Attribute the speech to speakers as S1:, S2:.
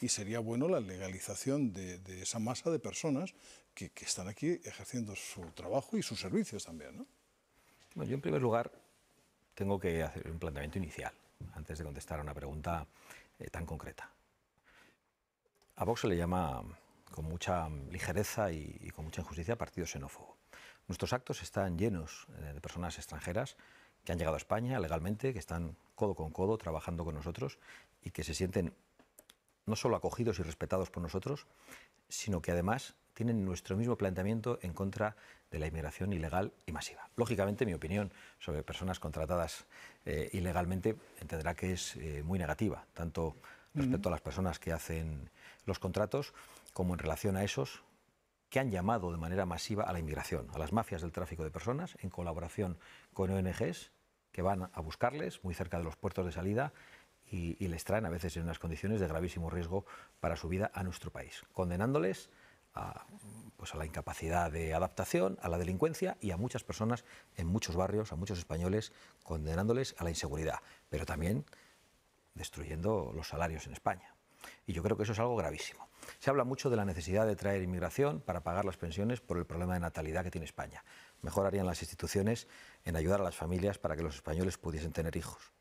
S1: y sería bueno la legalización de, esa masa de personas que, están aquí ejerciendo su trabajo y sus servicios también. ¿no?
S2: Bueno, yo en primer lugar tengo que hacer un planteamiento inicial antes de contestar a una pregunta eh, tan concreta. A Vox se le llama con mucha ligereza y, y, con mucha injusticia partido xenófobo. Nuestros actos están llenos eh, de personas extranjeras que han llegado a España legalmente, que están codo con codo trabajando con nosotros y que se sienten no solo acogidos y respetados por nosotros, sino que además tienen nuestro mismo planteamiento en contra de la inmigración ilegal y masiva. Lógicamente, mi opinión sobre personas contratadas eh, ilegalmente entenderá que es eh, muy negativa, tanto respecto a las personas que hacen los contratos como en relación a esos que han llamado de manera masiva a la inmigración, a las mafias del tráfico de personas, en colaboración con ONGs que van a buscarles muy cerca de los puertos de salida y, les traen a veces en unas condiciones de gravísimo riesgo para su vida a nuestro país, condenándoles a, pues a la incapacidad de adaptación, a la delincuencia y a muchas personas en muchos barrios, a muchos españoles, condenándoles a la inseguridad, pero también destruyendo los salarios en España. Y yo creo que eso es algo gravísimo. Se habla mucho de la necesidad de traer inmigración para pagar las pensiones por el problema de natalidad que tiene España. Mejor las instituciones en ayudar a las familias para que los españoles pudiesen tener hijos.